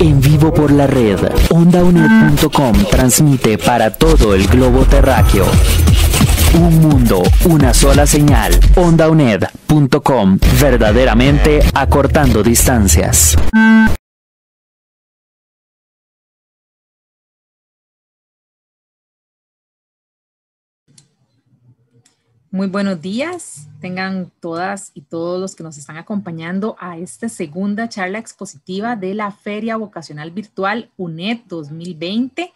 en vivo por la red. OndaUNED.com transmite para todo el globo terráqueo. Un mundo, una sola señal. OndaUNED.com, verdaderamente acortando distancias. Muy buenos días, tengan todas y todos los que nos están acompañando a esta segunda charla expositiva de la Feria Vocacional Virtual UNED 2020.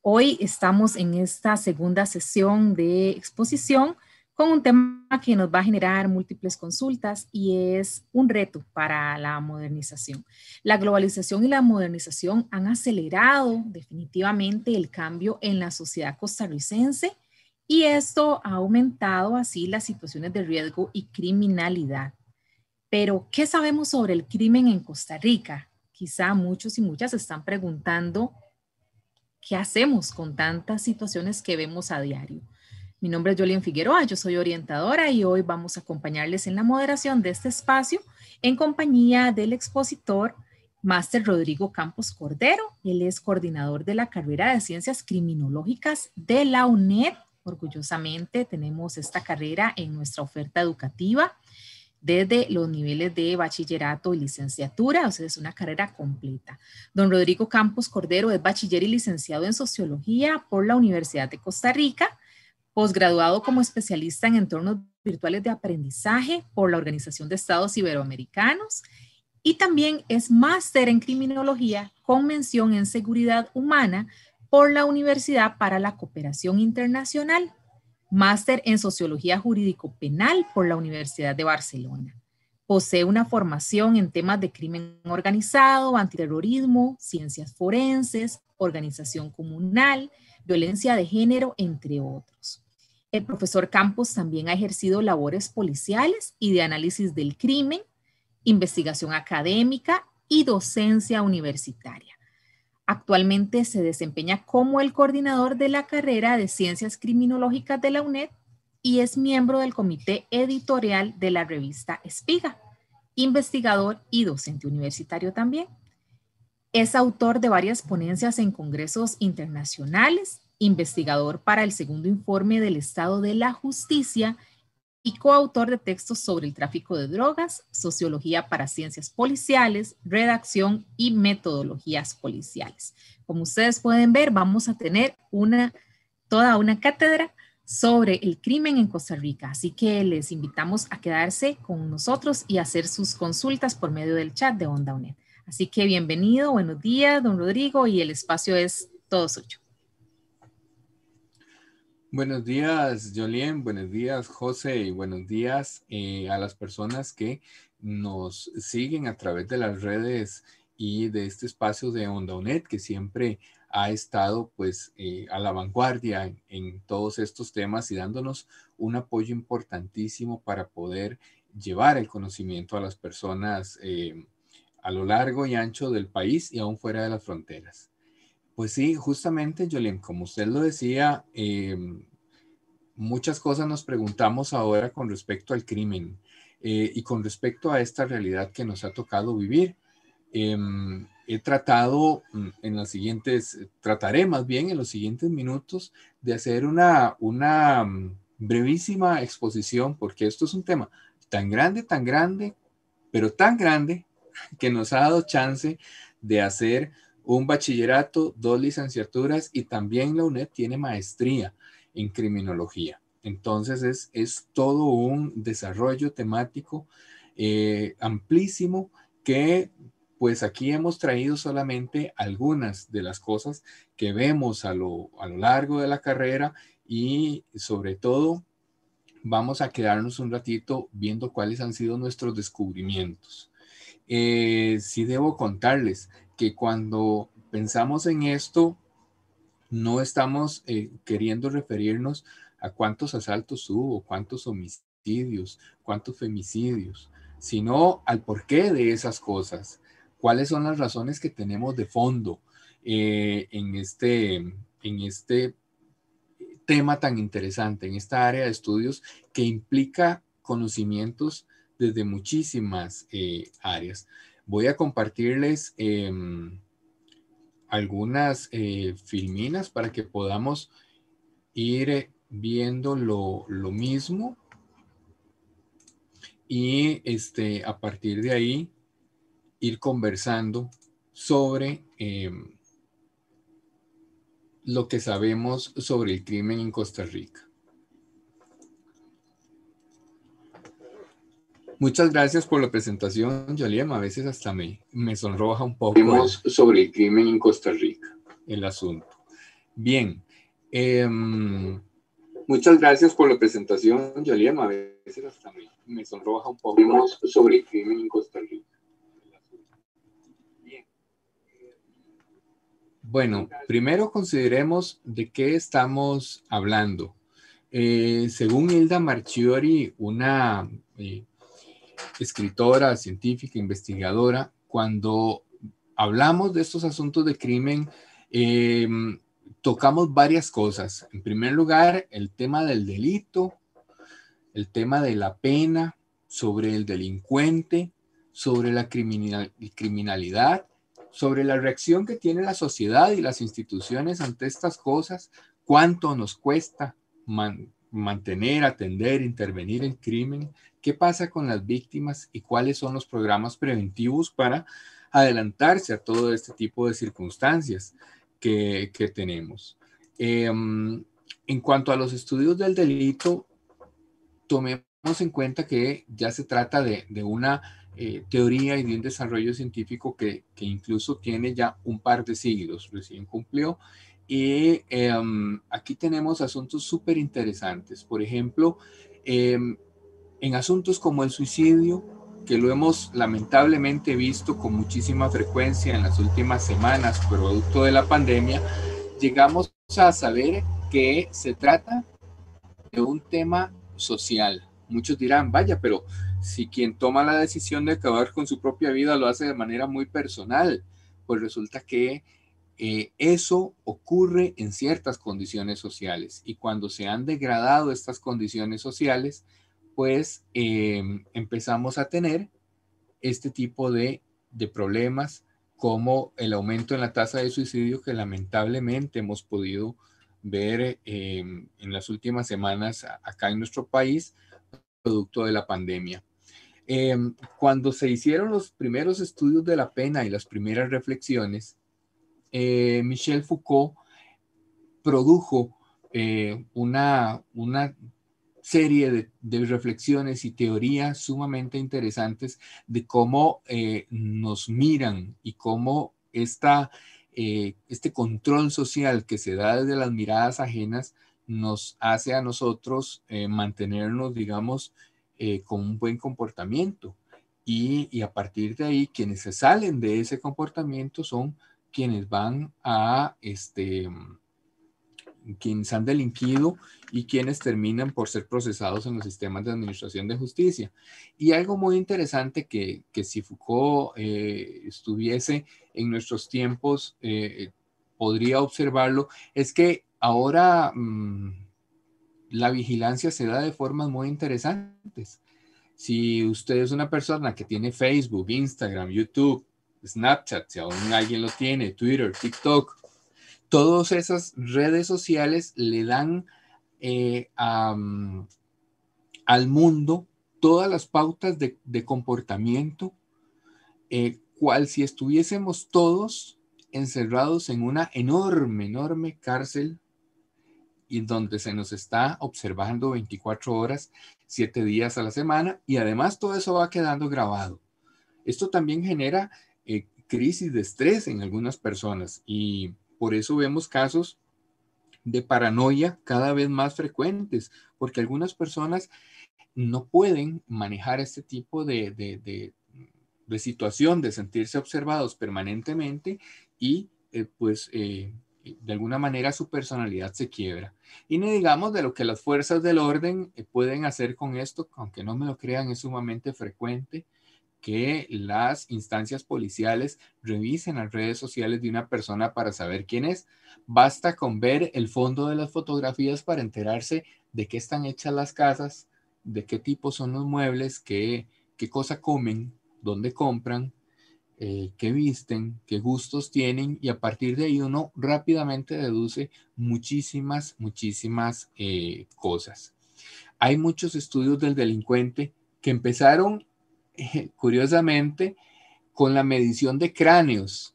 Hoy estamos en esta segunda sesión de exposición con un tema que nos va a generar múltiples consultas y es un reto para la modernización. La globalización y la modernización han acelerado definitivamente el cambio en la sociedad costarricense y esto ha aumentado así las situaciones de riesgo y criminalidad. Pero, ¿qué sabemos sobre el crimen en Costa Rica? Quizá muchos y muchas están preguntando, ¿qué hacemos con tantas situaciones que vemos a diario? Mi nombre es Jolien Figueroa, yo soy orientadora y hoy vamos a acompañarles en la moderación de este espacio en compañía del expositor Máster Rodrigo Campos Cordero. Él es coordinador de la carrera de Ciencias Criminológicas de la UNED Orgullosamente tenemos esta carrera en nuestra oferta educativa desde los niveles de bachillerato y licenciatura, o sea, es una carrera completa. Don Rodrigo Campos Cordero es bachiller y licenciado en sociología por la Universidad de Costa Rica, posgraduado como especialista en entornos virtuales de aprendizaje por la Organización de Estados Iberoamericanos y también es máster en criminología con mención en seguridad humana por la Universidad para la Cooperación Internacional, máster en Sociología Jurídico Penal por la Universidad de Barcelona. Posee una formación en temas de crimen organizado, antiterrorismo, ciencias forenses, organización comunal, violencia de género, entre otros. El profesor Campos también ha ejercido labores policiales y de análisis del crimen, investigación académica y docencia universitaria. Actualmente se desempeña como el coordinador de la carrera de Ciencias Criminológicas de la UNED y es miembro del comité editorial de la revista Espiga, investigador y docente universitario también. Es autor de varias ponencias en congresos internacionales, investigador para el segundo informe del Estado de la Justicia y coautor de textos sobre el tráfico de drogas, sociología para ciencias policiales, redacción y metodologías policiales. Como ustedes pueden ver, vamos a tener una, toda una cátedra sobre el crimen en Costa Rica, así que les invitamos a quedarse con nosotros y hacer sus consultas por medio del chat de Onda UNED. Así que bienvenido, buenos días, don Rodrigo, y el espacio es todo suyo. Buenos días, Jolien, buenos días, José, y buenos días eh, a las personas que nos siguen a través de las redes y de este espacio de Onda que siempre ha estado pues eh, a la vanguardia en, todos estos temas y dándonos un apoyo importantísimo para poder llevar el conocimiento a las personas eh, a lo largo y ancho del país y aún fuera de las fronteras. Pues sí, justamente, Jolien, como usted lo decía, em, muchas cosas nos preguntamos ahora con respecto al crimen eh, y con respecto a esta realidad que nos ha tocado vivir. Em, he tratado mm, en las siguientes, trataré más bien en los siguientes minutos de hacer una, una mm, brevísima exposición, porque esto es un tema tan grande, tan grande, pero tan grande que nos ha dado chance de hacer un bachillerato, dos licenciaturas y también la UNED tiene maestría en criminología. Entonces es, todo un desarrollo temático eh, amplísimo que pues aquí hemos traído solamente algunas de las cosas que vemos a lo, largo de la carrera y sobre todo vamos a quedarnos un ratito viendo cuáles han sido nuestros descubrimientos. Eh, si debo contarles que cuando pensamos en esto, no estamos eh, queriendo referirnos a cuántos asaltos hubo, cuántos homicidios, cuántos femicidios, sino al porqué de esas cosas, cuáles son las razones que tenemos de fondo eh, en, este, en este tema tan interesante, en esta área de estudios que implica conocimientos desde muchísimas eh, áreas. Voy a compartirles em, algunas eh, filminas para que podamos ir viendo lo, mismo. Y este, a partir de ahí, ir conversando sobre em, lo que sabemos sobre el crimen en Costa Rica. Muchas gracias por la presentación, Yaliem. A veces hasta me, me sonroja un poco. Vemos sobre el crimen en Costa Rica. El asunto. Bien. Em, muchas gracias por la presentación, Yaliem. A veces hasta me, me sonroja un poco. Vemos sobre el crimen en Costa Rica. Bien. Bueno, primero consideremos de qué estamos hablando. Eh, según Hilda Marchiori, una eh, escritora, científica, investigadora, cuando hablamos de estos asuntos de crimen, em, tocamos varias cosas. En primer lugar, el tema del delito, el tema de la pena sobre el delincuente, sobre la criminalidad, sobre la reacción que tiene la sociedad y las instituciones ante estas cosas, cuánto nos cuesta mantener mantener, atender, intervenir en crimen, qué pasa con las víctimas y cuáles son los programas preventivos para adelantarse a todo este tipo de circunstancias que, tenemos. Em, en cuanto a los estudios del delito, tomemos en cuenta que ya se trata de, una eh, teoría y de un desarrollo científico que, que incluso tiene ya un par de siglos, recién cumplió, y em, aquí tenemos asuntos súper interesantes. Por ejemplo, em, en asuntos como el suicidio, que lo hemos lamentablemente visto con muchísima frecuencia en las últimas semanas, producto de la pandemia, llegamos a saber que se trata de un tema social. Muchos dirán, vaya, pero si quien toma la decisión de acabar con su propia vida lo hace de manera muy personal, pues resulta que eh, eso ocurre en ciertas condiciones sociales y cuando se han degradado estas condiciones sociales, pues em, empezamos a tener este tipo de, problemas como el aumento en la tasa de suicidio que lamentablemente hemos podido ver em, en las últimas semanas acá en nuestro país, producto de la pandemia. Em, cuando se hicieron los primeros estudios de la pena y las primeras reflexiones, eh, Michel Foucault produjo eh, una, serie de, reflexiones y teorías sumamente interesantes de cómo eh, nos miran y cómo esta, este control social que se da desde las miradas ajenas nos hace a nosotros mantenernos, digamos, con un buen comportamiento. Y, y, a partir de ahí, quienes se salen de ese comportamiento son quienes van a, este, quienes han delinquido y quienes terminan por ser procesados en los sistemas de administración de justicia. Y algo muy interesante que, que si Foucault eh, estuviese en nuestros tiempos, eh, podría observarlo, es que ahora mm, la vigilancia se da de formas muy interesantes. Si usted es una persona que tiene Facebook, Instagram, YouTube, Snapchat, si aún alguien lo tiene, Twitter, TikTok, todas esas redes sociales le dan eh, al mundo todas las pautas de, comportamiento, eh, cual si estuviésemos todos encerrados en una enorme, enorme cárcel y donde se nos está observando 24 horas, 7 días a la semana y además todo eso va quedando grabado. Esto también genera eh, crisis de estrés en algunas personas y por eso vemos casos de paranoia cada vez más frecuentes, porque algunas personas no pueden manejar este tipo de, situación, de sentirse observados permanentemente y eh, pues eh, de alguna manera su personalidad se quiebra. Y no digamos de lo que las fuerzas del orden pueden hacer con esto, aunque no me lo crean, es sumamente frecuente que las instancias policiales revisen las redes sociales de una persona para saber quién es. Basta con ver el fondo de las fotografías para enterarse de qué están hechas las casas, de qué tipo son los muebles, qué, qué cosa comen, dónde compran, eh, qué visten, qué gustos tienen y a partir de ahí uno rápidamente deduce muchísimas, muchísimas eh, cosas. Hay muchos estudios del delincuente que empezaron eh, curiosamente, con la medición de cráneos,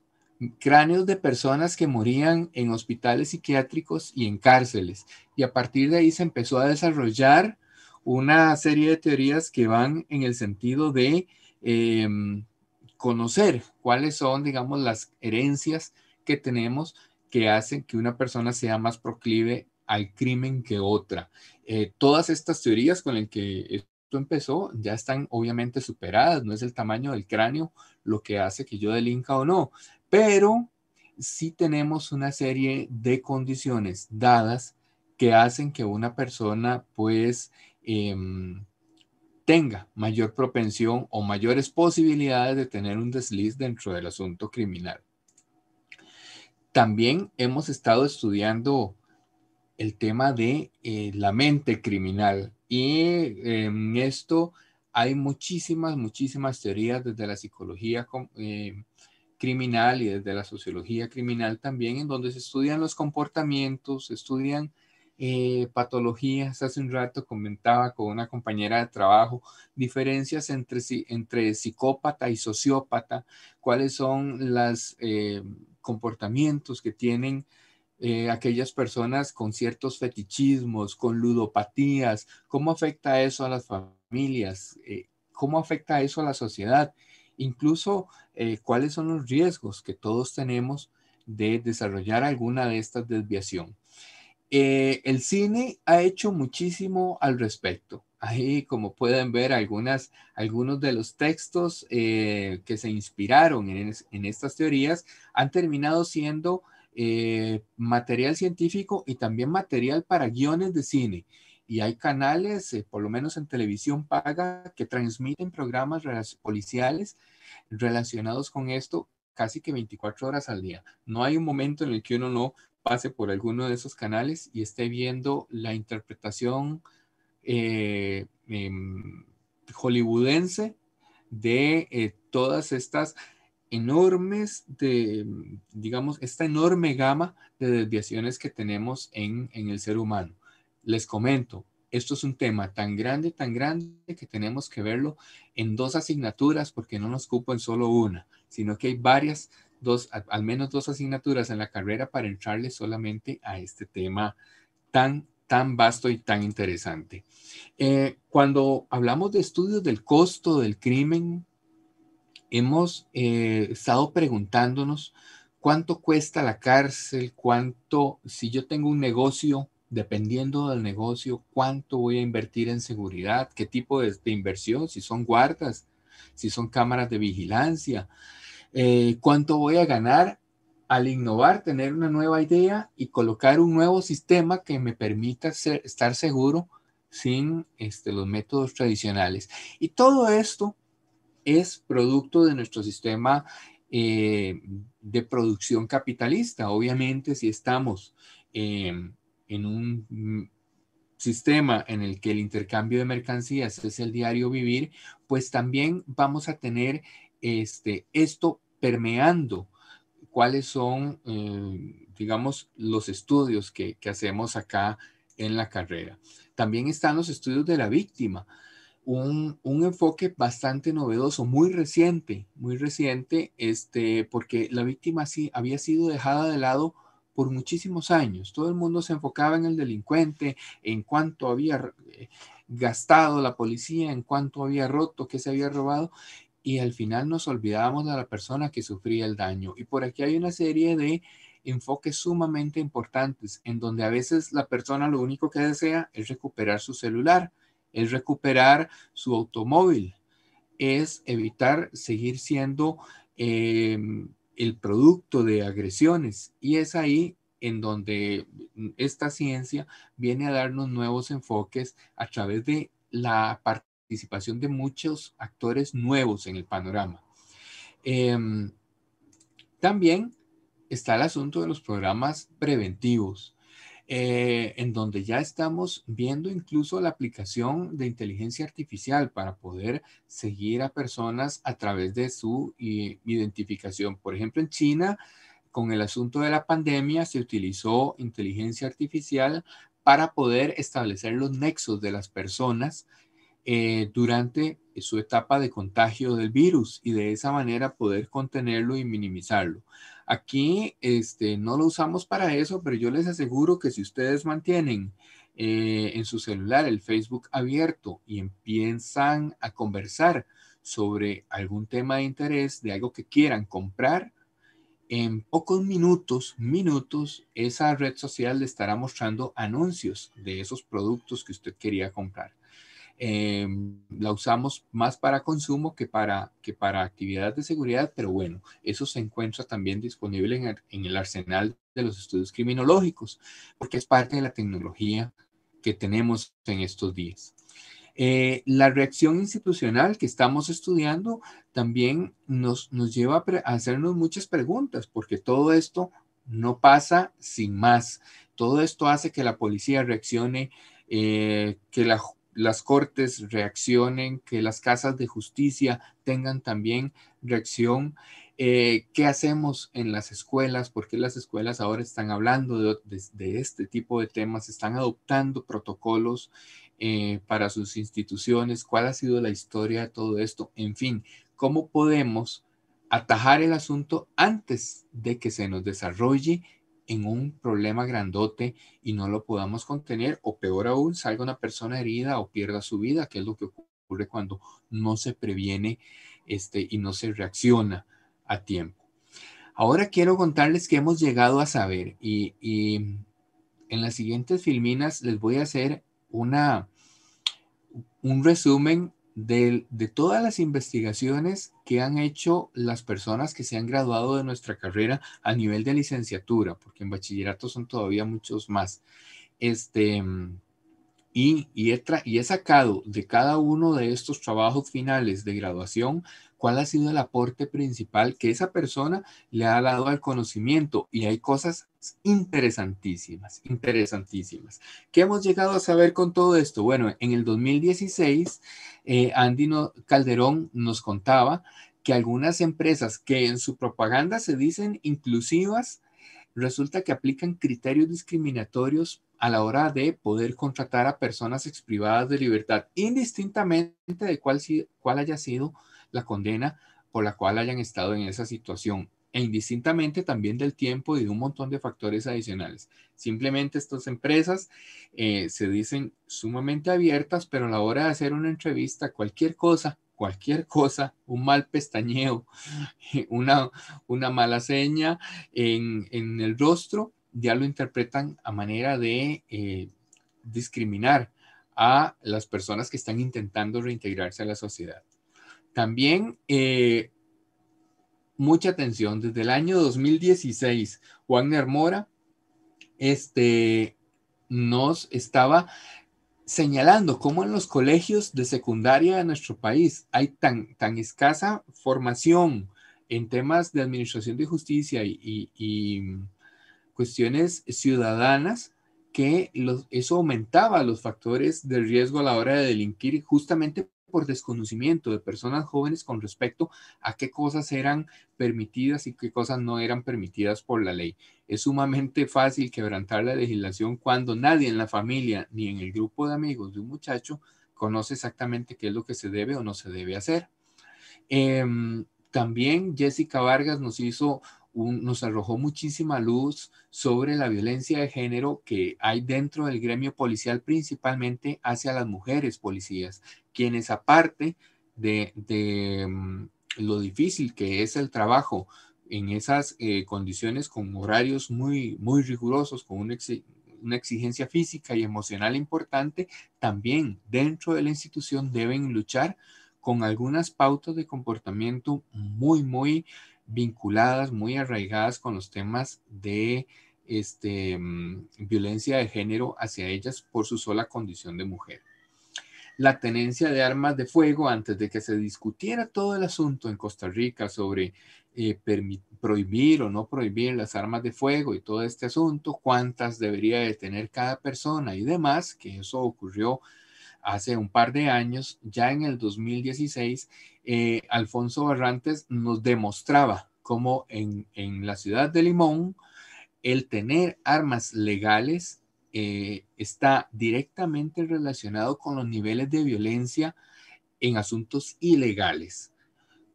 cráneos de personas que morían en hospitales psiquiátricos y en cárceles. Y a partir de ahí se empezó a desarrollar una serie de teorías que van en el sentido de em, conocer cuáles son, digamos, las herencias que tenemos que hacen que una persona sea más proclive al crimen que otra. Eh, todas estas teorías con el que empezó, ya están obviamente superadas, no es el tamaño del cráneo lo que hace que yo delinca o no, pero sí tenemos una serie de condiciones dadas que hacen que una persona pues em, tenga mayor propensión o mayores posibilidades de tener un desliz dentro del asunto criminal. También hemos estado estudiando el tema de eh, la mente criminal y en em, esto hay muchísimas, muchísimas teorías desde la psicología eh, criminal y desde la sociología criminal también, en donde se estudian los comportamientos, se estudian eh, patologías. Hace un rato comentaba con una compañera de trabajo diferencias entre, entre psicópata y sociópata, cuáles son los eh, comportamientos que tienen eh, aquellas personas con ciertos fetichismos, con ludopatías, cómo afecta eso a las familias, eh, cómo afecta eso a la sociedad, incluso eh, cuáles son los riesgos que todos tenemos de desarrollar alguna de estas desviaciones. el cine ha hecho muchísimo al respecto. Ahí, como pueden ver, algunas, algunos de los textos que se inspiraron en, en estas teorías han terminado siendo eh, material científico y también material para guiones de cine. Y hay canales, eh, por lo menos en televisión paga, que transmiten programas policiales relacionados con esto casi que 24 horas al día. No hay un momento en el que uno no pase por alguno de esos canales y esté viendo la interpretación eh, em, hollywoodense de todas estas enormes de, mm, digamos, esta enorme gama de desviaciones que tenemos en, en el ser humano. Les comento, esto es un tema tan grande, tan grande que tenemos que verlo en dos asignaturas porque no nos cupo en solo una, sino que hay varias, dos, al menos dos asignaturas en la carrera para entrarle solamente a este tema tan, tan vasto y tan interesante. Eh, cuando hablamos de estudios del costo del crimen, hemos eh, estado preguntándonos cuánto cuesta la cárcel, cuánto, si yo tengo un negocio, dependiendo del negocio, cuánto voy a invertir en seguridad, qué tipo de, inversión, si son guardas, si son cámaras de vigilancia, eh, cuánto voy a ganar al innovar, tener una nueva idea y colocar un nuevo sistema que me permita estar seguro sin este, los métodos tradicionales. Y todo esto es producto de nuestro sistema eh, de producción capitalista. Obviamente, si estamos eh, en un mm, sistema en el que el intercambio de mercancías es el diario vivir, pues también vamos a tener este, esto permeando cuáles son, eh, digamos, los estudios que hacemos acá en la carrera. También están los estudios de la víctima un, enfoque bastante novedoso, muy reciente, muy reciente, este, porque la víctima sí, había sido dejada de lado por muchísimos años. Todo el mundo se enfocaba en el delincuente, en cuánto había eh, gastado la policía, en cuánto había roto, qué se había robado, y al final nos olvidábamos de la persona que sufría el daño. Y por aquí hay una serie de enfoques sumamente importantes en donde a veces la persona lo único que desea es recuperar su celular es recuperar su automóvil, es evitar seguir siendo em, el producto de agresiones. Y es ahí en donde esta ciencia viene a darnos nuevos enfoques a través de la participación de muchos actores nuevos en el panorama. Em, también está el asunto de los programas preventivos. Eh, en donde ya estamos viendo incluso la aplicación de inteligencia artificial para poder seguir a personas a través de su eh, identificación. Por ejemplo, en China, con el asunto de la pandemia, se utilizó inteligencia artificial para poder establecer los nexos de las personas eh, durante su etapa de contagio del virus y de esa manera poder contenerlo y minimizarlo. Aquí este, no lo usamos para eso, pero yo les aseguro que si ustedes mantienen eh, en su celular el Facebook abierto y empiezan a conversar sobre algún tema de interés, de algo que quieran comprar, en pocos minutos, minutos, esa red social le estará mostrando anuncios de esos productos que usted quería comprar. Eh, la usamos más para consumo que para, que para actividades de seguridad, pero bueno, eso se encuentra también disponible en, el arsenal de los estudios criminológicos, porque es parte de la tecnología que tenemos en estos días. Eh, la reacción institucional que estamos estudiando también nos, nos lleva a, hacernos muchas preguntas, porque todo esto no pasa sin más. Todo esto hace que la policía reaccione, eh, que la las cortes reaccionen, que las casas de justicia tengan también reacción. Eh, ¿Qué hacemos en las escuelas? ¿Por qué las escuelas ahora están hablando de, este tipo de temas? ¿Están adoptando protocolos eh, para sus instituciones? ¿Cuál ha sido la historia de todo esto? En fin, ¿cómo podemos atajar el asunto antes de que se nos desarrolle en un problema grandote y no lo podamos contener, o peor aún, salga una persona herida o pierda su vida, que es lo que ocurre cuando no se previene este, y no se reacciona a tiempo. Ahora quiero contarles que hemos llegado a saber y, en las siguientes filminas les voy a hacer una, un resumen de, todas las investigaciones que han hecho las personas que se han graduado de nuestra carrera a nivel de licenciatura, porque en bachillerato son todavía muchos más. Este, y, y, he y, he sacado de cada uno de estos trabajos finales de graduación cuál ha sido el aporte principal que esa persona le ha dado al conocimiento. Y hay cosas interesantísimas, interesantísimas. ¿Qué hemos llegado a saber con todo esto? Bueno, en el 2016, eh, Andy Calderón nos contaba que algunas empresas que en su propaganda se dicen inclusivas, resulta que aplican criterios discriminatorios a la hora de poder contratar a personas exprivadas de libertad, indistintamente de cuál, cuál haya sido la condena por la cual hayan estado en esa situación e indistintamente también del tiempo y de un montón de factores adicionales. Simplemente estas empresas eh, se dicen sumamente abiertas, pero a la hora de hacer una entrevista, cualquier cosa, cualquier cosa, un mal pestañeo, una, una mala seña en, el rostro, ya lo interpretan a manera de eh, discriminar a las personas que están intentando reintegrarse a la sociedad. También eh, mucha atención. Desde el año 2016, Wagner Mora este, nos estaba señalando cómo en los colegios de secundaria de nuestro país hay tan, tan escasa formación en temas de administración de justicia y, cuestiones ciudadanas que los, eso aumentaba los factores de riesgo a la hora de delinquir justamente por desconocimiento de personas jóvenes con respecto a qué cosas eran permitidas y qué cosas no eran permitidas por la ley. Es sumamente fácil quebrantar la legislación cuando nadie en la familia ni en el grupo de amigos de un muchacho conoce exactamente qué es lo que se debe o no se debe hacer. Em, también Jessica Vargas nos hizo nos arrojó muchísima luz sobre la violencia de género que hay dentro del gremio policial, principalmente hacia las mujeres policías, quienes aparte de, mm, lo difícil que es el trabajo en esas eh, condiciones con horarios muy, muy rigurosos, con una, una, exigencia física y emocional importante, también dentro de la institución deben luchar con algunas pautas de comportamiento muy, muy vinculadas, muy arraigadas con los temas de este, mm, violencia de género hacia ellas por su sola condición de mujer la tenencia de armas de fuego antes de que se discutiera todo el asunto en Costa Rica sobre eh, prohibir o no prohibir las armas de fuego y todo este asunto, cuántas debería de tener cada persona y demás, que eso ocurrió hace un par de años, ya en el 2016, eh, Alfonso Barrantes nos demostraba cómo en, en la ciudad de Limón el tener armas legales eh, está directamente relacionado con los niveles de violencia en asuntos ilegales.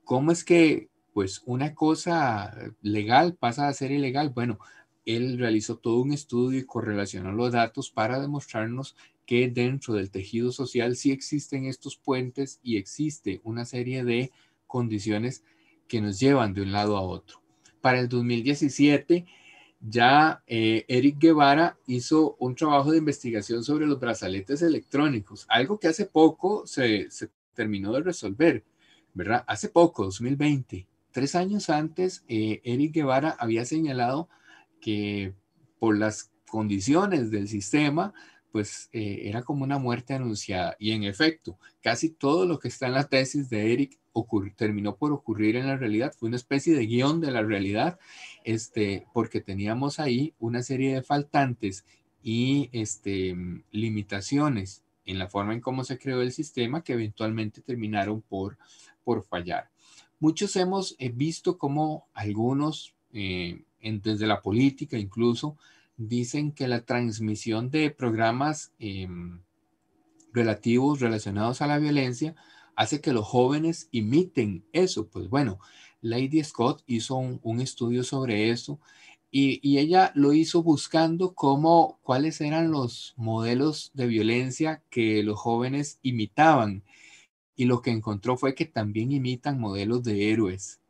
¿Cómo es que pues una cosa legal pasa a ser ilegal? Bueno, él realizó todo un estudio y correlacionó los datos para demostrarnos que dentro del tejido social sí existen estos puentes y existe una serie de condiciones que nos llevan de un lado a otro. Para el 2017 ya eh, Eric Guevara hizo un trabajo de investigación sobre los brazaletes electrónicos, algo que hace poco se, terminó de resolver, ¿verdad? Hace poco, 2020. Tres años antes, eh, Eric Guevara había señalado que por las condiciones del sistema, pues eh, era como una muerte anunciada. Y en efecto, casi todo lo que está en la tesis de Eric terminó por ocurrir en la realidad, fue una especie de guión de la realidad, este, porque teníamos ahí una serie de faltantes y este, limitaciones en la forma en cómo se creó el sistema que eventualmente terminaron por, por fallar. Muchos hemos eh, visto cómo algunos, eh, desde la política incluso, dicen que la transmisión de programas em, relativos relacionados a la violencia hace que los jóvenes imiten eso. Pues bueno, Lady Scott hizo un, estudio sobre eso y, ella lo hizo buscando cómo, cuáles eran los modelos de violencia que los jóvenes imitaban. Y lo que encontró fue que también imitan modelos de héroes.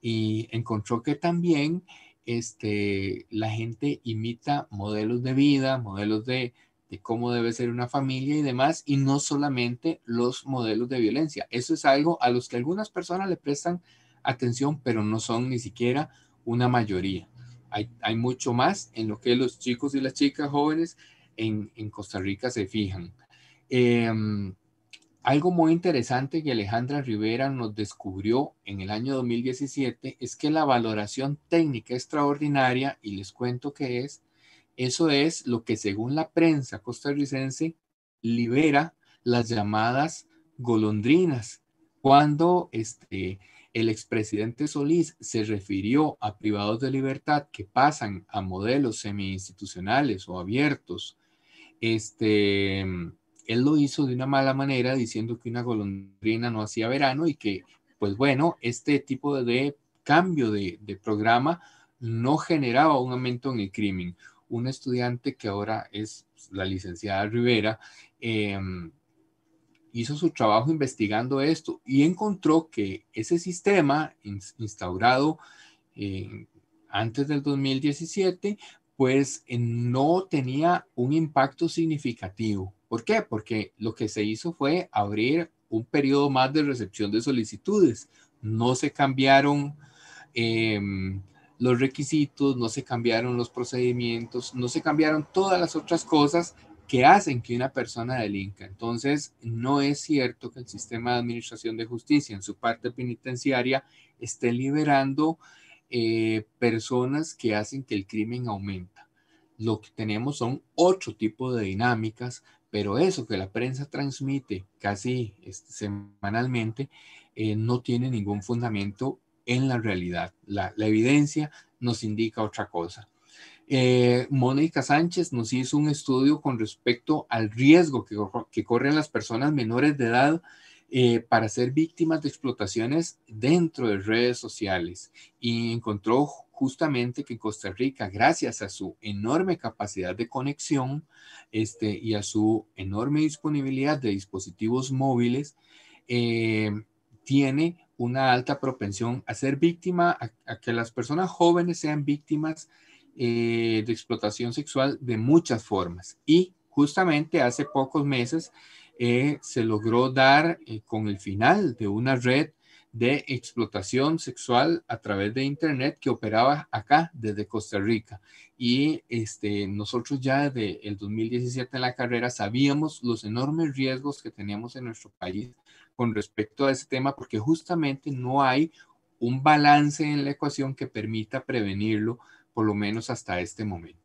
Y encontró que también este, la gente imita modelos de vida, modelos de de cómo debe ser una familia y demás, y no solamente los modelos de violencia. Eso es algo a los que algunas personas le prestan atención, pero no son ni siquiera una mayoría. Hay, mucho más en lo que los chicos y las chicas jóvenes en, Costa Rica se fijan. Em, algo muy interesante que Alejandra Rivera nos descubrió en el año 2017 es que la valoración técnica extraordinaria, y les cuento que es, eso es lo que según la prensa costarricense libera las llamadas golondrinas. Cuando este, el expresidente Solís se refirió a privados de libertad que pasan a modelos semi-institucionales o abiertos, este, él lo hizo de una mala manera diciendo que una golondrina no hacía verano y que, pues bueno, este tipo de cambio de programa no generaba un aumento en el crimen. Un estudiante que ahora es la licenciada Rivera, eh, hizo su trabajo investigando esto y encontró que ese sistema instaurado eh, antes del 2017, pues eh, no tenía un impacto significativo. ¿Por qué? Porque lo que se hizo fue abrir un periodo más de recepción de solicitudes. No se cambiaron los requisitos, no se cambiaron los procedimientos, no se cambiaron todas las otras cosas que hacen que una persona delinca. Entonces, no es cierto que el sistema de administración de justicia en su parte penitenciaria esté liberando eh, personas que hacen que el crimen aumenta. Lo que tenemos son otro tipo de dinámicas, pero eso que la prensa transmite casi este, semanalmente eh, no tiene ningún fundamento en la realidad. La, evidencia nos indica otra cosa. Eh, Mónica Sánchez nos hizo un estudio con respecto al riesgo que, corren las personas menores de edad eh, para ser víctimas de explotaciones dentro de redes sociales y encontró justamente que Costa Rica, gracias a su enorme capacidad de conexión este, y a su enorme disponibilidad de dispositivos móviles, eh, tiene una alta propensión a ser víctima, a, que las personas jóvenes sean víctimas eh, de explotación sexual de muchas formas. Y justamente hace pocos meses eh, se logró dar eh, con el final de una red de explotación sexual a través de Internet que operaba acá desde Costa Rica. Y este, nosotros ya desde el 2017 en la carrera sabíamos los enormes riesgos que teníamos en nuestro país con respecto a ese tema porque justamente no hay un balance en la ecuación que permita prevenirlo, por lo menos hasta este momento.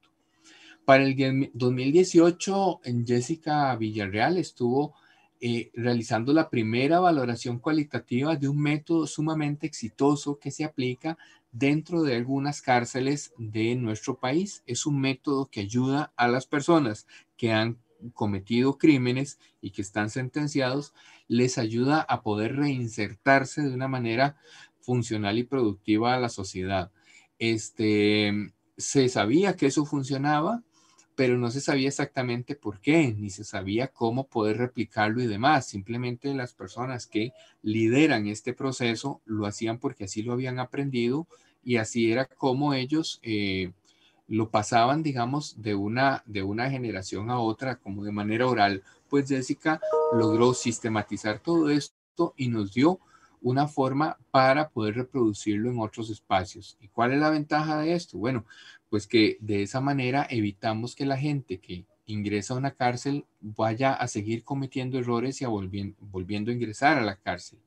Para el 2018, Jessica Villarreal estuvo eh, realizando la primera valoración cualitativa de un método sumamente exitoso que se aplica dentro de algunas cárceles de nuestro país. Es un método que ayuda a las personas que han cometido crímenes y que están sentenciados, les ayuda a poder reinsertarse de una manera funcional y productiva a la sociedad. Este, se sabía que eso funcionaba, pero no se sabía exactamente por qué, ni se sabía cómo poder replicarlo y demás. Simplemente las personas que lideran este proceso lo hacían porque así lo habían aprendido y así era como ellos eh, lo pasaban, digamos, de una, de una generación a otra, como de manera oral, pues Jessica logró sistematizar todo esto y nos dio una forma para poder reproducirlo en otros espacios. ¿Y cuál es la ventaja de esto? Bueno, pues que de esa manera evitamos que la gente que ingresa a una cárcel vaya a seguir cometiendo errores y volviendo, a ingresar a la cárcel,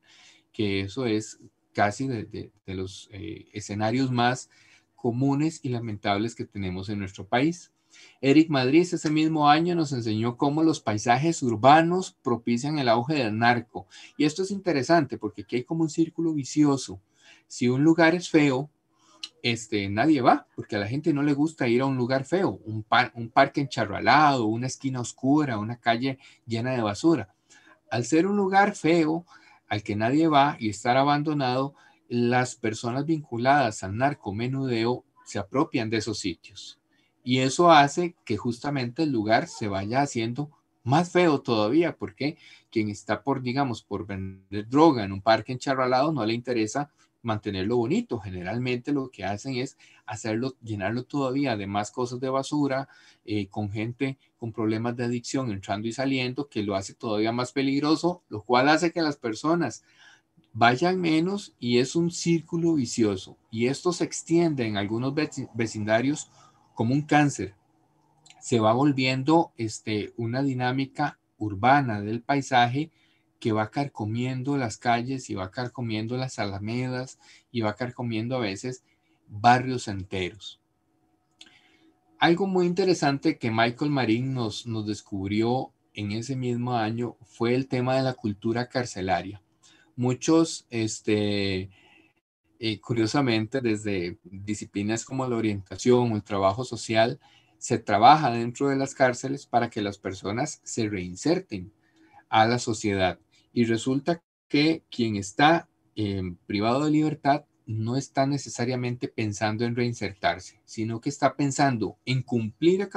que eso es casi de, los eh, escenarios más comunes y lamentables que tenemos en nuestro país. Eric Madrid ese mismo año nos enseñó cómo los paisajes urbanos propician el auge del narco. Y esto es interesante porque aquí hay como un círculo vicioso. Si un lugar es feo, este, nadie va, porque a la gente no le gusta ir a un lugar feo, un, un parque encharralado, una esquina oscura, una calle llena de basura. Al ser un lugar feo, al que nadie va y estar abandonado, las personas vinculadas al narcomenudeo se apropian de esos sitios. Y eso hace que justamente el lugar se vaya haciendo más feo todavía, porque quien está por, digamos, por vender droga en un parque encharralado no le interesa mantenerlo bonito. Generalmente lo que hacen es hacerlo, llenarlo todavía de más cosas de basura, eh, con gente con problemas de adicción entrando y saliendo, que lo hace todavía más peligroso, lo cual hace que las personas vayan menos y es un círculo vicioso. Y esto se extiende en algunos vecindarios como un cáncer. Se va volviendo este, una dinámica urbana del paisaje que va carcomiendo las calles y va carcomiendo las alamedas y va carcomiendo a veces barrios enteros. Algo muy interesante que Michael Marín nos, nos descubrió en ese mismo año fue el tema de la cultura carcelaria Muchos, este, eh, curiosamente, desde disciplinas como la orientación o el trabajo social, se trabaja dentro de las cárceles para que las personas se reinserten a la sociedad. Y resulta que quien está privado de libertad no está necesariamente pensando en reinsertarse, sino que está pensando en cumplir a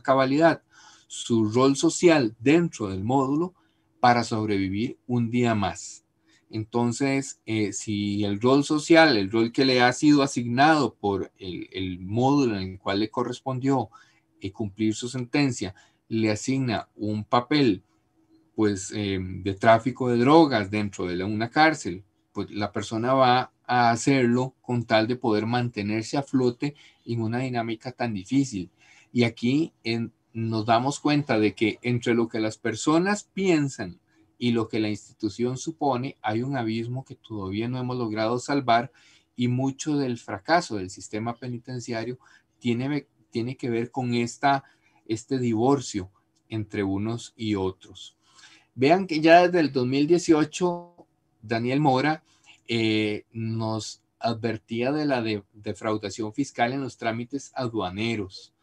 cabalidad su rol social dentro del módulo para sobrevivir un día más. Entonces, eh, si el rol social, el rol que le ha sido asignado por el, módulo en el cual le correspondió eh, cumplir su sentencia, le asigna un papel pues, em, de tráfico de drogas dentro de una cárcel, pues la persona va a hacerlo con tal de poder mantenerse a flote en una dinámica tan difícil. Y aquí nos damos cuenta de que entre lo que las personas piensan y lo que la institución supone, hay un abismo que todavía no hemos logrado salvar y mucho del fracaso del sistema penitenciario tiene, tiene que ver con esta, este divorcio entre unos y otros. Vean que ya desde el 2018, Daniel Mora eh, nos advertía de la defraudación fiscal en los trámites aduaneros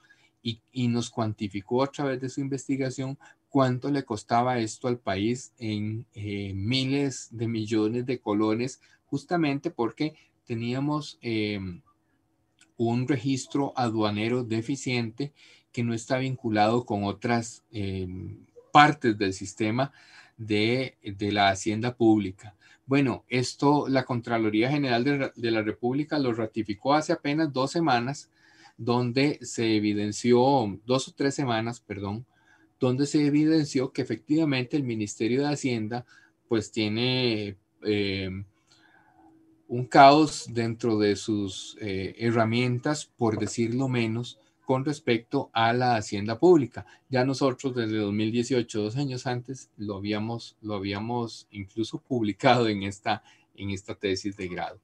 y, y, nos cuantificó a través de su investigación cuánto le costaba esto al país en eh, miles de millones de colones, justamente porque teníamos em, un registro aduanero deficiente que no está vinculado con otras em, partes del sistema de, la hacienda pública. Bueno, esto la Contraloría General de la República lo ratificó hace apenas dos semanas, donde se evidenció, dos o tres semanas, perdón, donde se evidenció que efectivamente el Ministerio de Hacienda pues tiene eh, un caos dentro de sus eh, herramientas, por decirlo menos, con respecto a la hacienda pública. Ya nosotros desde 2018, dos años antes, lo habíamos, lo habíamos incluso publicado en esta, en esta tesis de grado.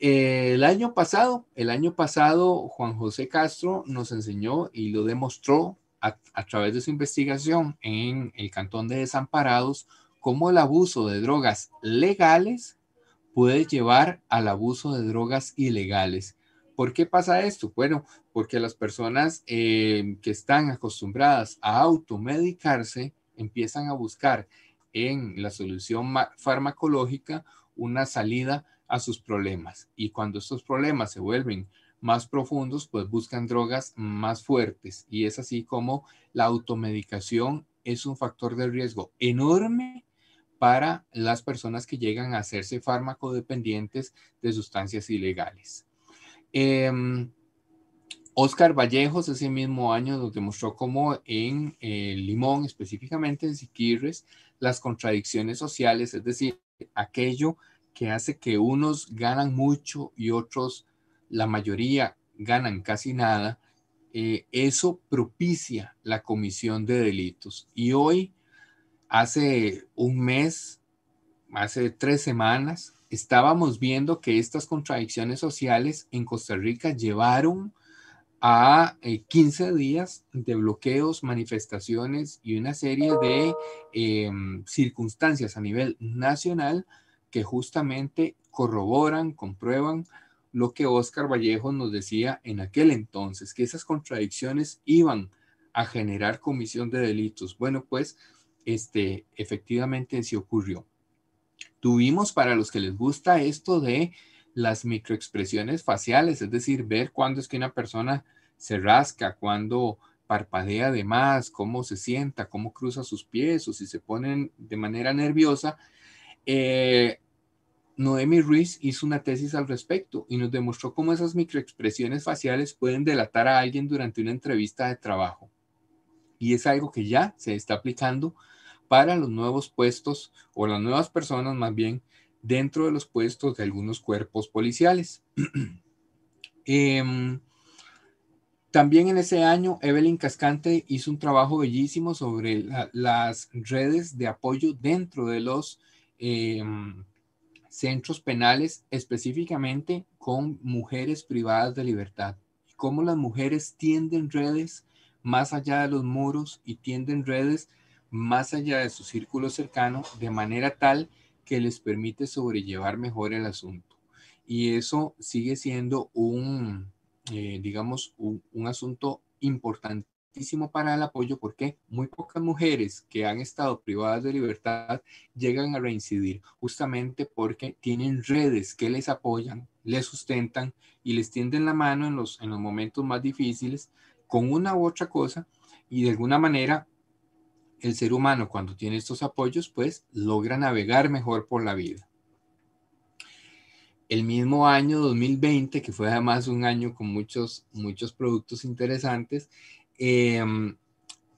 Eh, el año pasado, el año pasado, Juan José Castro nos enseñó y lo demostró a, través de su investigación en el Cantón de Desamparados cómo el abuso de drogas legales puede llevar al abuso de drogas ilegales. ¿Por qué pasa esto? Bueno, porque las personas eh, que están acostumbradas a automedicarse empiezan a buscar en la solución farmacológica una salida a sus problemas. Y cuando estos problemas se vuelven más profundos, pues buscan drogas más fuertes. Y es así como la automedicación es un factor de riesgo enorme para las personas que llegan a hacerse fármacodependientes de sustancias ilegales. Oscar em, Vallejos ese mismo año nos demostró cómo en el eh, Limón, específicamente en Siquirres, las contradicciones sociales, es decir, aquello que hace que unos ganan mucho y otros la mayoría ganan casi nada, eh, eso propicia la comisión de delitos. Y hoy, hace un mes, hace tres semanas, estábamos viendo que estas contradicciones sociales en Costa Rica llevaron a 15 eh, días de bloqueos, manifestaciones y una serie de em, circunstancias a nivel nacional que justamente corroboran, comprueban lo que Oscar Vallejo nos decía en aquel entonces, que esas contradicciones iban a generar comisión de delitos. Bueno, pues este, efectivamente sí ocurrió. Tuvimos para los que les gusta esto de las microexpresiones faciales, es decir, ver cuándo es que una persona se rasca, cuándo parpadea de más, cómo se sienta, cómo cruza sus pies o si se ponen de manera nerviosa. Eh, Noemi Ruiz hizo una tesis al respecto y nos demostró cómo esas microexpresiones faciales pueden delatar a alguien durante una entrevista de trabajo. Y es algo que ya se está aplicando para los nuevos puestos o las nuevas personas más bien dentro de los puestos de algunos cuerpos policiales. Em, también en ese año, Evelyn Cascante hizo un trabajo bellísimo sobre las redes de apoyo dentro de los... Em, centros penales específicamente con mujeres privadas de libertad, cómo las mujeres tienden redes más allá de los muros y tienden redes más allá de su círculo cercano de manera tal que les permite sobrellevar mejor el asunto. Y eso sigue siendo un, eh, digamos, un asunto importante para el apoyo porque muy pocas mujeres que han estado privadas de libertad llegan a reincidir justamente porque tienen redes que les apoyan, les sustentan y les tienden la mano en los, en los momentos más difíciles con una u otra cosa y de alguna manera el ser humano cuando tiene estos apoyos pues logra navegar mejor por la vida. El mismo año 2020, que fue además un año con muchos, muchos productos interesantes, Em,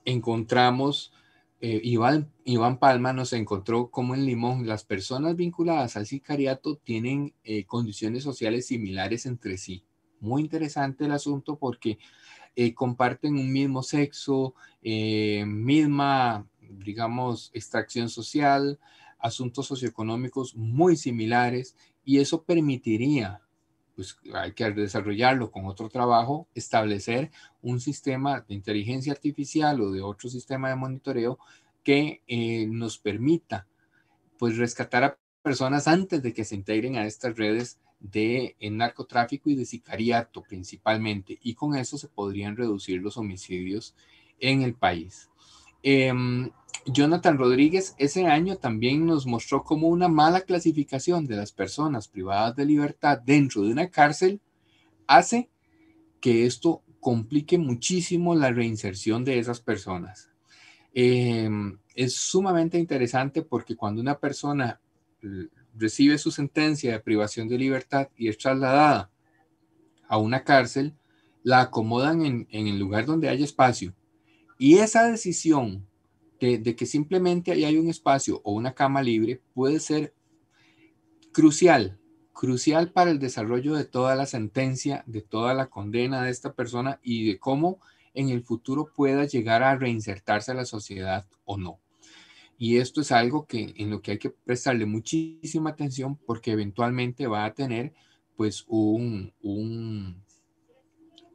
encontramos, eh, Iván, Iván, Palma nos encontró como en Limón las personas vinculadas al sicariato tienen eh, condiciones sociales similares entre sí. Muy interesante el asunto porque eh, comparten un mismo sexo, misma, digamos, extracción social, asuntos socioeconómicos muy similares y eso permitiría pues hay que desarrollarlo con otro trabajo, establecer un sistema de inteligencia artificial o de otro sistema de monitoreo que eh, nos permita pues rescatar a personas antes de que se integren a estas redes de eh, narcotráfico y de sicariato principalmente, y con eso se podrían reducir los homicidios en el país. Em, Jonathan Rodríguez ese año también nos mostró cómo una mala clasificación de las personas privadas de libertad dentro de una cárcel hace que esto complique muchísimo la reinserción de esas personas. Em, es sumamente interesante porque cuando una persona mm, recibe su sentencia de privación de libertad y es trasladada a una cárcel, la acomodan en, en el lugar donde haya espacio. Y esa decisión de que simplemente ahí hay un espacio o una cama libre puede ser crucial, crucial para el desarrollo de toda la sentencia, de toda la condena de esta persona y de cómo en el futuro pueda llegar a reinsertarse a la sociedad o no. Y esto es algo que en lo que hay que prestarle muchísima atención porque eventualmente va a tener pues un, un,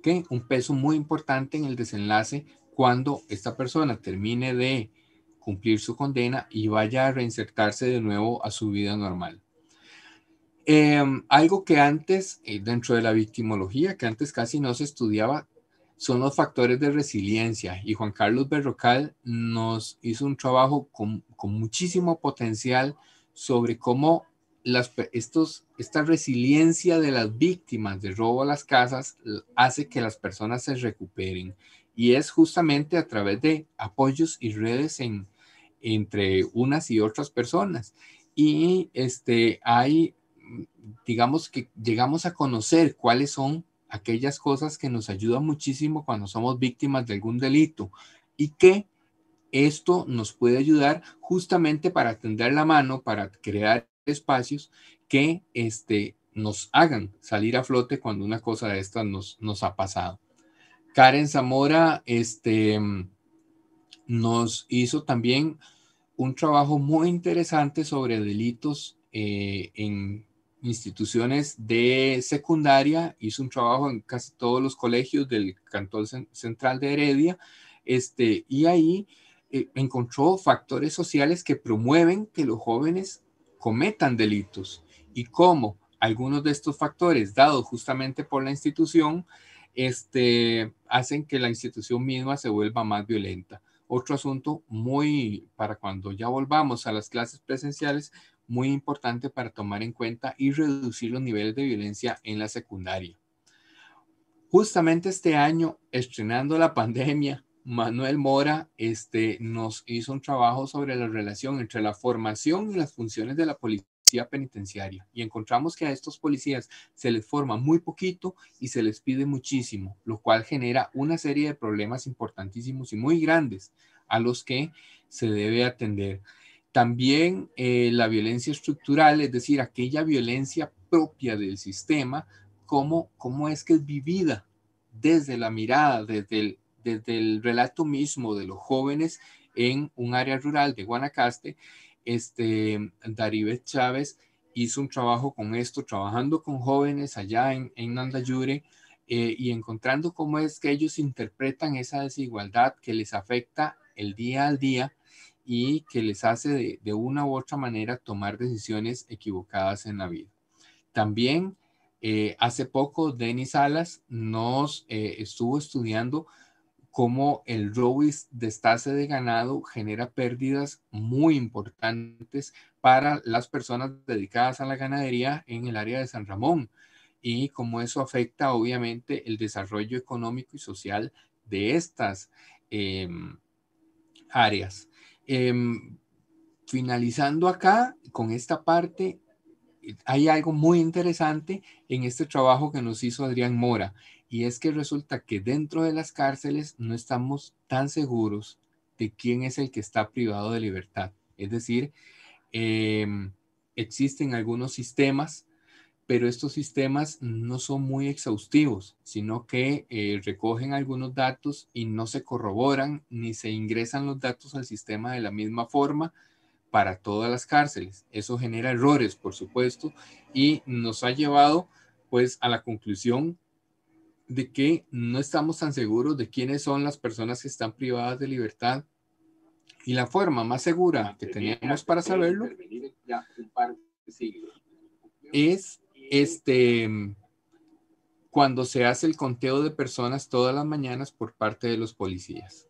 ¿qué? un peso muy importante en el desenlace cuando esta persona termine de cumplir su condena y vaya a reinsertarse de nuevo a su vida normal. Em, algo que antes, eh, dentro de la victimología, que antes casi no se estudiaba, son los factores de resiliencia. Y Juan Carlos Berrocal nos hizo un trabajo con, muchísimo potencial sobre cómo esta resiliencia de las víctimas de robo a las casas hace que las personas se recuperen y es justamente a través de apoyos y redes entre unas y otras personas. Y este, hay, digamos que llegamos a conocer cuáles son aquellas cosas que nos ayudan muchísimo cuando somos víctimas de algún delito y que esto nos puede ayudar justamente para tender la mano, para crear espacios que este, nos hagan salir a flote cuando una cosa de estas nos, nos ha pasado. Karen Zamora este, nos hizo también un trabajo muy interesante sobre delitos eh, en instituciones de secundaria, hizo un trabajo en casi todos los colegios del Cantón Central de Heredia, este, y ahí eh, encontró factores sociales que promueven que los jóvenes cometan delitos y cómo algunos de estos factores, dados justamente por la institución, este, hacen que la institución misma se vuelva más violenta. Otro asunto muy, para cuando ya volvamos a las clases presenciales, muy importante para tomar en cuenta y reducir los niveles de violencia en la secundaria. Justamente este año, estrenando la pandemia, Manuel Mora este, nos hizo un trabajo sobre la relación entre la formación y las funciones de la policía penitenciaria y encontramos que a estos policías se les forma muy poquito y se les pide muchísimo, lo cual genera una serie de problemas importantísimos y muy grandes a los que se debe atender. También eh, la violencia estructural, es decir, aquella violencia propia del sistema, como cómo es que es vivida desde la mirada, desde el, desde el relato mismo de los jóvenes en un área rural de Guanacaste este, Daribet Chávez hizo un trabajo con esto, trabajando con jóvenes allá en, en Nandayure eh, y encontrando cómo es que ellos interpretan esa desigualdad que les afecta el día al día y que les hace de, una u otra manera tomar decisiones equivocadas en la vida. También eh, hace poco Denis Salas nos eh, estuvo estudiando cómo el de estase de ganado genera pérdidas muy importantes para las personas dedicadas a la ganadería en el área de San Ramón y cómo eso afecta obviamente el desarrollo económico y social de estas em, áreas. Em, finalizando acá con esta parte, hay algo muy interesante en este trabajo que nos hizo Adrián Mora y es que resulta que dentro de las cárceles no estamos tan seguros de quién es el que está privado de libertad. Es decir, em, existen algunos sistemas, pero estos sistemas no son muy exhaustivos, sino que eh, recogen algunos datos y no se corroboran ni se ingresan los datos al sistema de la misma forma para todas las cárceles. Eso genera errores, por supuesto, y nos ha llevado pues a la conclusión de que no estamos tan seguros de quiénes son las personas que están privadas de libertad y la forma más segura que teníamos para saberlo es este cuando se hace el conteo de personas todas las mañanas por parte de los policías.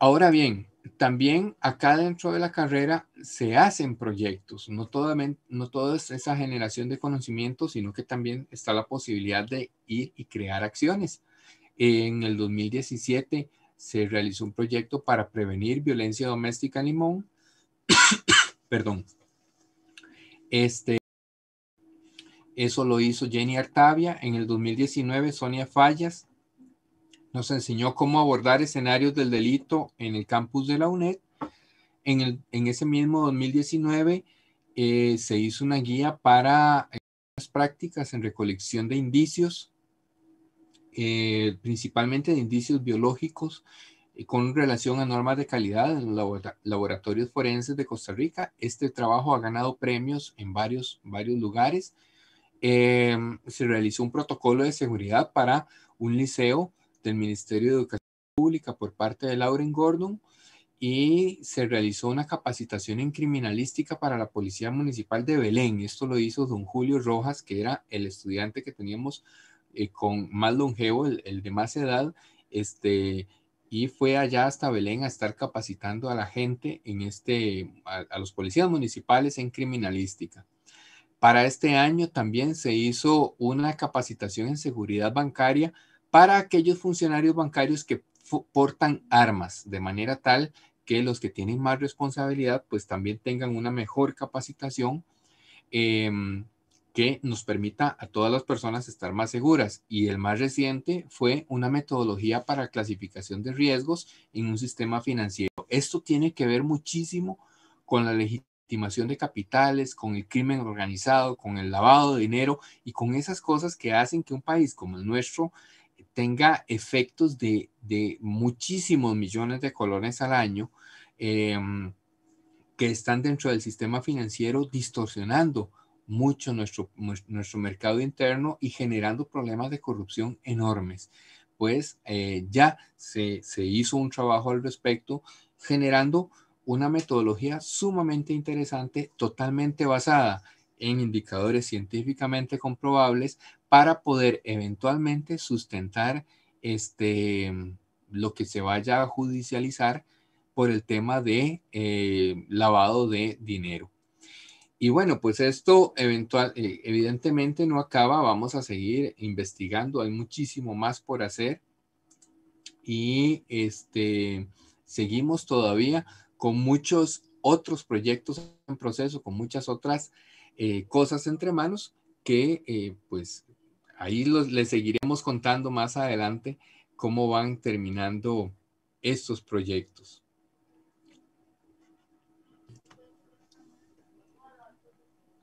Ahora bien, también acá dentro de la carrera se hacen proyectos, no, toda, no toda esa generación de conocimiento, sino que también está la posibilidad de ir y crear acciones. En el 2017 se realizó un proyecto para prevenir violencia doméstica en Limón. Perdón. Este, eso lo hizo Jenny Artavia. En el 2019, Sonia Fallas nos enseñó cómo abordar escenarios del delito en el campus de la UNED. En, ese mismo 2019 eh, se hizo una guía para eh, las prácticas en recolección de indicios, eh, principalmente de indicios biológicos con relación a normas de calidad en los laboratorios forenses de Costa Rica. Este trabajo ha ganado premios en varios, varios lugares. se realizó un protocolo de seguridad para un liceo del Ministerio de Educación Pública por parte de Lauren Gordon y se realizó una capacitación en criminalística para la Policía Municipal de Belén. Esto lo hizo don Julio Rojas, que era el estudiante que teníamos eh, con más longevo, el, de más edad, este, y fue allá hasta Belén a estar capacitando a la gente en este, a los policías municipales en criminalística. Para este año también se hizo una capacitación en seguridad bancaria para aquellos funcionarios bancarios que portan armas, de manera tal que los que tienen más responsabilidad pues también tengan una mejor capacitación em, que nos permita a todas las personas estar más seguras. Y el más reciente fue una metodología para clasificación de riesgos en un sistema financiero. Esto tiene que ver muchísimo con la legitimación de capitales, con el crimen organizado, con el lavado de dinero y con esas cosas que hacen que un país como el nuestro tenga efectos de, muchísimos millones de colones al año eh, que están dentro del sistema financiero distorsionando mucho nuestro, mercado interno y generando problemas de corrupción enormes. Pues eh, ya se, se hizo un trabajo al respecto generando una metodología sumamente interesante, totalmente basada en indicadores científicamente comprobables para poder eventualmente sustentar este, lo que se vaya a judicializar por el tema de eh, lavado de dinero. Y bueno, pues esto eventual, eh, evidentemente no acaba, vamos a seguir investigando, hay muchísimo más por hacer y este, seguimos todavía con muchos otros proyectos en proceso, con muchas otras eh, cosas entre manos que eh, pues ahí les seguiremos contando más adelante cómo van terminando estos proyectos.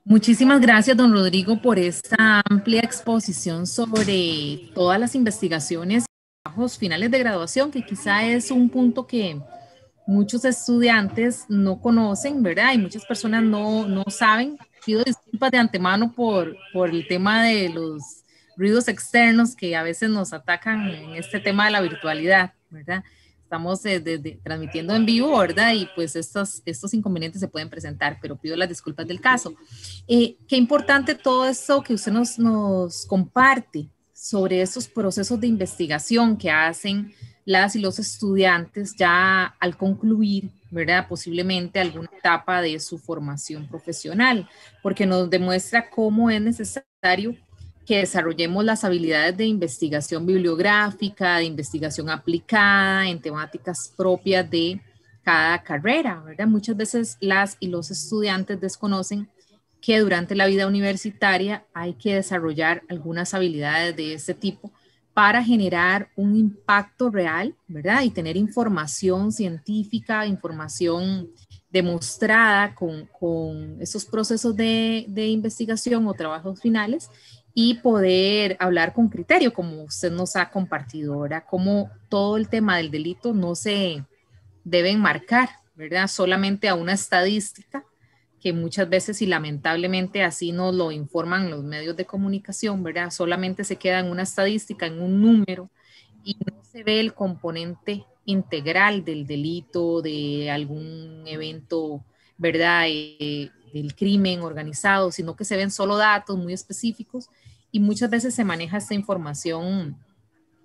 Muchísimas gracias, don Rodrigo, por esta amplia exposición sobre todas las investigaciones y trabajos finales de graduación, que quizá es un punto que muchos estudiantes no conocen, ¿verdad? Y muchas personas no, no saben pido disculpas de antemano por, por el tema de los ruidos externos que a veces nos atacan en este tema de la virtualidad, ¿verdad? Estamos eh, transmitiendo en vivo, ¿verdad? Y pues estos, estos inconvenientes se pueden presentar, pero pido las disculpas del caso. Eh, qué importante todo esto que usted nos, nos comparte sobre esos procesos de investigación que hacen las y los estudiantes ya al concluir ¿verdad? Posiblemente alguna etapa de su formación profesional, porque nos demuestra cómo es necesario que desarrollemos las habilidades de investigación bibliográfica, de investigación aplicada en temáticas propias de cada carrera, ¿verdad? Muchas veces las y los estudiantes desconocen que durante la vida universitaria hay que desarrollar algunas habilidades de este tipo para generar un impacto real, ¿verdad? Y tener información científica, información demostrada con, esos procesos de, investigación o trabajos finales y poder hablar con criterio, como usted nos ha compartido, ahora, Como todo el tema del delito no se debe enmarcar, ¿verdad? Solamente a una estadística, que muchas veces y lamentablemente así nos lo informan los medios de comunicación, ¿verdad? Solamente se queda en una estadística, en un número, y no se ve el componente integral del delito, de algún evento, ¿verdad? Eh, del crimen organizado, sino que se ven solo datos muy específicos y muchas veces se maneja esta información,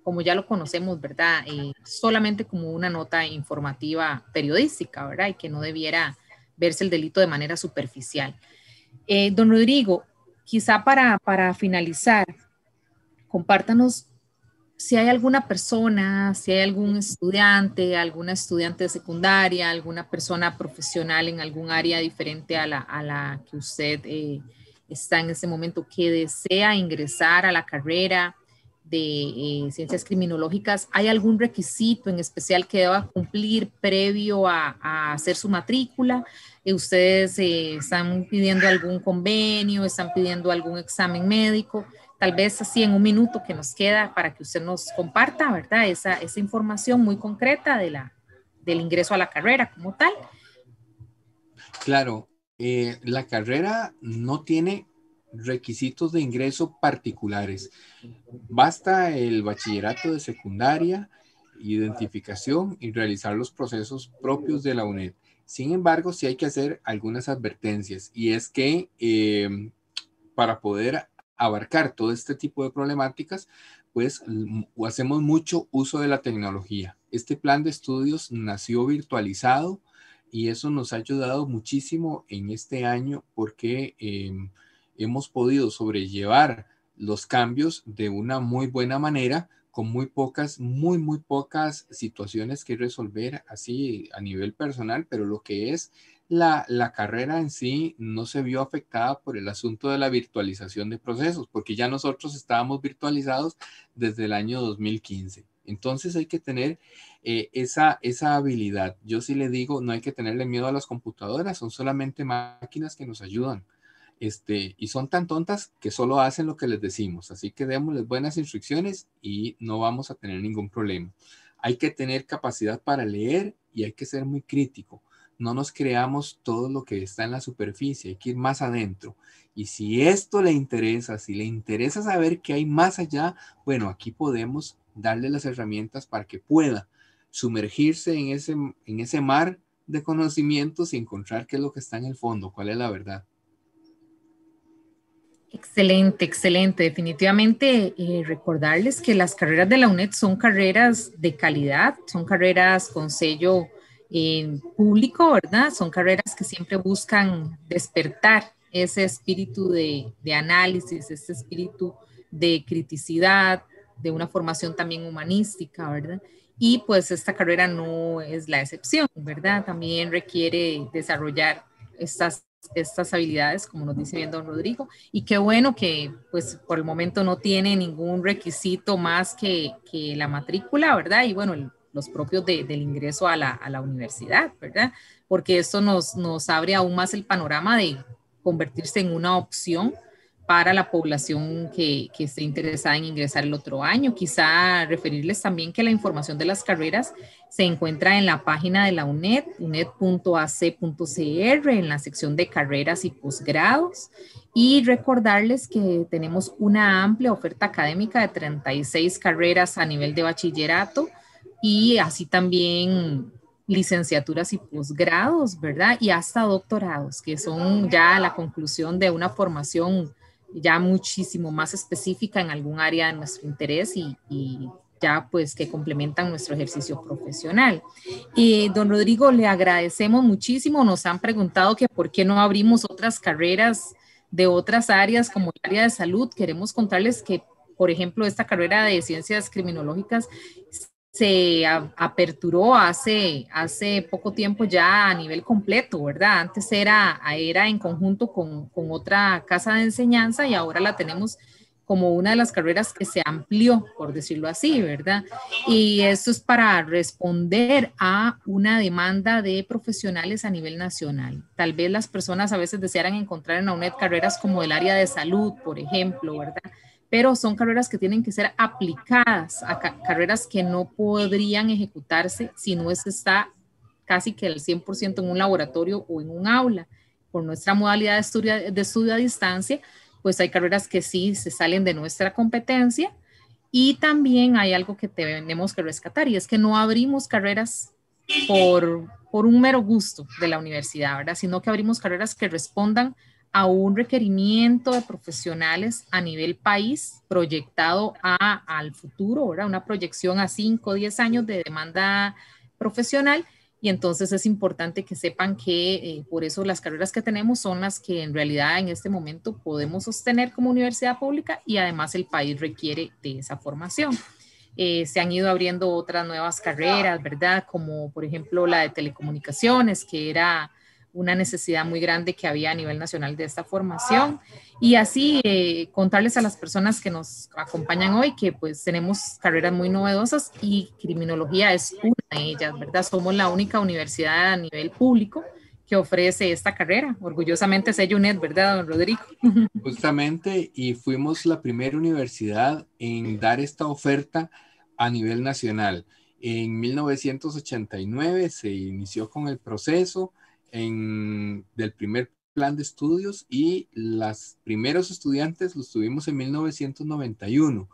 como ya lo conocemos, ¿verdad? Eh, solamente como una nota informativa periodística, ¿verdad? Y que no debiera verse el delito de manera superficial. Eh, don Rodrigo, quizá para, finalizar, compártanos si hay alguna persona, si hay algún estudiante, alguna estudiante secundaria, alguna persona profesional en algún área diferente a la, que usted eh, está en ese momento que desea ingresar a la carrera de eh, ciencias criminológicas, ¿hay algún requisito en especial que deba cumplir previo a, hacer su matrícula? Eh, ¿Ustedes eh, están pidiendo algún convenio? ¿Están pidiendo algún examen médico? Tal vez así en un minuto que nos queda para que usted nos comparta, ¿verdad? Esa, esa información muy concreta de la, del ingreso a la carrera como tal. Claro, la carrera no tiene requisitos de ingreso particulares. Basta el bachillerato de secundaria, identificación y realizar los procesos propios de la UNED. Sin embargo, sí hay que hacer algunas advertencias y es que eh, para poder abarcar todo este tipo de problemáticas, pues mm, hacemos mucho uso de la tecnología. Este plan de estudios nació virtualizado y eso nos ha ayudado muchísimo en este año porque... Em, hemos podido sobrellevar los cambios de una muy buena manera, con muy pocas, muy, muy pocas situaciones que resolver así a nivel personal, pero lo que es la, carrera en sí no se vio afectada por el asunto de la virtualización de procesos, porque ya nosotros estábamos virtualizados desde el año 2015. Entonces hay que tener eh, esa, esa habilidad. Yo sí le digo, no hay que tenerle miedo a las computadoras, son solamente máquinas que nos ayudan este, y son tan tontas que solo hacen lo que les decimos. Así que démosles buenas instrucciones y no vamos a tener ningún problema. Hay que tener capacidad para leer y hay que ser muy crítico. No nos creamos todo lo que está en la superficie, hay que ir más adentro. Y si esto le interesa, si le interesa saber qué hay más allá, bueno, aquí podemos darle las herramientas para que pueda sumergirse en ese, en ese mar de conocimientos y encontrar qué es lo que está en el fondo, cuál es la verdad. Excelente, excelente. Definitivamente eh, recordarles que las carreras de la UNED son carreras de calidad, son carreras con sello eh, público, ¿verdad? Son carreras que siempre buscan despertar ese espíritu de, de análisis, ese espíritu de criticidad, de una formación también humanística, ¿verdad? Y pues esta carrera no es la excepción, ¿verdad? También requiere desarrollar estas estas habilidades, como nos dice bien don Rodrigo. Y qué bueno que pues por el momento no tiene ningún requisito más que, que la matrícula, ¿verdad? Y bueno, los propios del ingreso a la, a la, universidad, ¿verdad? Porque eso nos, nos abre aún más el panorama de convertirse en una opción para la población que, que, esté interesada en ingresar el otro año. Quizá referirles también que la información de las carreras se encuentra en la página de la UNED, uned.ac.cr, en la sección de carreras y posgrados. Y recordarles que tenemos una amplia oferta académica de 36 carreras a nivel de bachillerato y así también licenciaturas y posgrados, ¿verdad? Y hasta doctorados, que son ya la conclusión de una formación ya muchísimo más específica en algún área de nuestro interés y, ya pues que complementan nuestro ejercicio profesional. Y don Rodrigo, le agradecemos muchísimo. Nos han preguntado que por qué no abrimos otras carreras de otras áreas como el área de salud. Queremos contarles que, por ejemplo, esta carrera de ciencias criminológicas se aperturó hace, hace poco tiempo ya a nivel completo, ¿verdad? Antes era, era en conjunto con, otra casa de enseñanza y ahora la tenemos como una de las carreras que se amplió, por decirlo así, ¿verdad? Y esto es para responder a una demanda de profesionales a nivel nacional. Tal vez las personas a veces desearan encontrar en la UNED carreras como el área de salud, por ejemplo, ¿verdad? pero son carreras que tienen que ser aplicadas a carreras que no podrían ejecutarse si no es está casi que el 100% en un laboratorio o en un aula. Por nuestra modalidad de estudio, a distancia, pues hay carreras que sí se salen de nuestra competencia y también hay algo que tenemos que rescatar y es que no abrimos carreras por, un mero gusto de la universidad, ¿verdad? Sino que abrimos carreras que respondan a un requerimiento de profesionales a nivel país proyectado al futuro, ¿verdad? una proyección a 5 o 10 años de demanda profesional. Y entonces es importante que sepan que eh, por eso las carreras que tenemos son las que en realidad en este momento podemos sostener como universidad pública y además el país requiere de esa formación. Eh, se han ido abriendo otras nuevas carreras, ¿verdad? Como por ejemplo la de telecomunicaciones, que era una necesidad muy grande que había a nivel nacional de esta formación. Y así eh, contarles a las personas que nos acompañan hoy que pues tenemos carreras muy novedosas y criminología es una de ellas, ¿verdad? Somos la única universidad a nivel público que ofrece esta carrera. Orgullosamente es UNED, ¿verdad, don Rodrigo? Justamente, y fuimos la primera universidad en dar esta oferta a nivel nacional. En 1989 se inició con el proceso en, del primer plan de estudios y los primeros estudiantes los tuvimos en 1991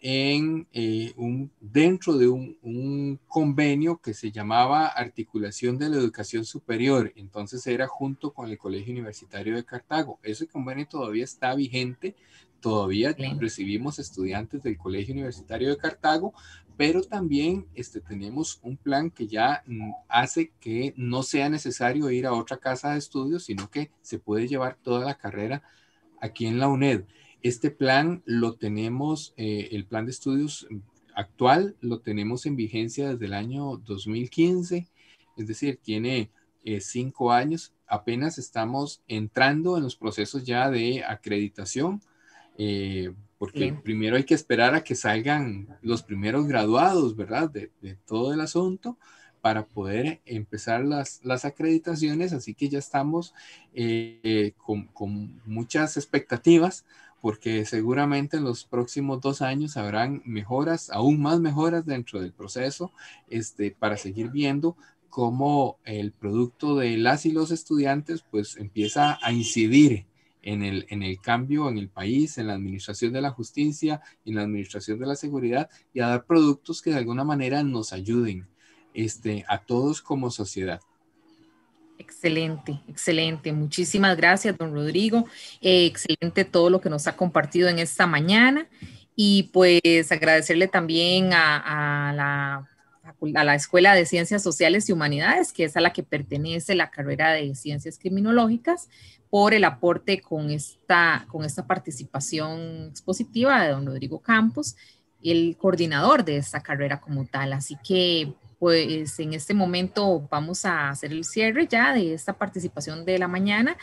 en, eh, un, dentro de un, un, convenio que se llamaba Articulación de la Educación Superior. Entonces era junto con el Colegio Universitario de Cartago. Ese convenio todavía está vigente, todavía recibimos estudiantes del Colegio Universitario de Cartago, pero también este, tenemos un plan que ya mm, hace que no sea necesario ir a otra casa de estudios, sino que se puede llevar toda la carrera aquí en la UNED. Este plan lo tenemos, eh, el plan de estudios actual lo tenemos en vigencia desde el año 2015, es decir, tiene eh, cinco años, apenas estamos entrando en los procesos ya de acreditación eh, porque primero hay que esperar a que salgan los primeros graduados, ¿verdad? De, todo el asunto para poder empezar las, las acreditaciones, así que ya estamos eh, con, con muchas expectativas porque seguramente en los próximos dos años habrán mejoras, aún más mejoras dentro del proceso, este, para seguir viendo cómo el producto de las y los estudiantes pues empieza a incidir en el, en el cambio en el país, en la administración de la justicia, en la administración de la seguridad y a dar productos que de alguna manera nos ayuden este, a todos como sociedad. Excelente, excelente. Muchísimas gracias, don Rodrigo. Eh, excelente todo lo que nos ha compartido en esta mañana. Y pues agradecerle también a, a, la, a, la, Escuela de Ciencias Sociales y Humanidades, que es a la que pertenece la carrera de Ciencias Criminológicas, por el aporte con esta, con esta participación expositiva de don Rodrigo Campos, el coordinador de esta carrera como tal. Así que pues en este momento vamos a hacer el cierre ya de esta participación de la mañana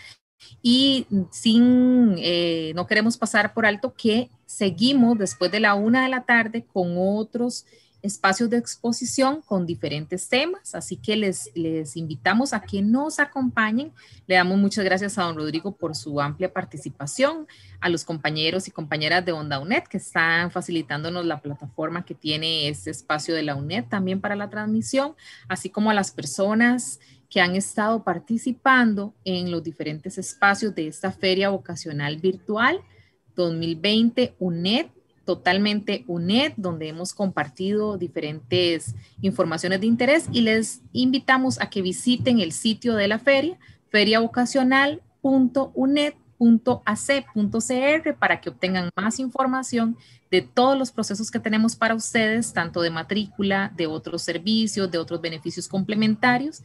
y sin, eh, no queremos pasar por alto que seguimos después de la una de la tarde con otros espacios de exposición con diferentes temas, así que les, les invitamos a que nos acompañen. Le damos muchas gracias a don Rodrigo por su amplia participación, a los compañeros y compañeras de Onda UNED que están facilitándonos la plataforma que tiene este espacio de la UNED también para la transmisión, así como a las personas que han estado participando en los diferentes espacios de esta feria vocacional virtual 2020 UNED totalmente UNED, donde hemos compartido diferentes informaciones de interés y les invitamos a que visiten el sitio de la feria, feriavocacional.uned.ac.cr para que obtengan más información de todos los procesos que tenemos para ustedes, tanto de matrícula, de otros servicios, de otros beneficios complementarios,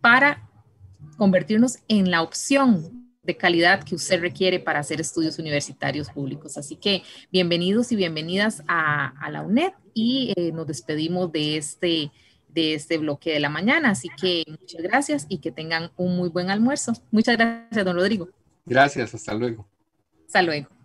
para convertirnos en la opción de calidad que usted requiere para hacer estudios universitarios públicos. Así que bienvenidos y bienvenidas a, la UNED y eh, nos despedimos de este, de este bloque de la mañana. Así que muchas gracias y que tengan un muy buen almuerzo. Muchas gracias, don Rodrigo. Gracias, hasta luego. Hasta luego.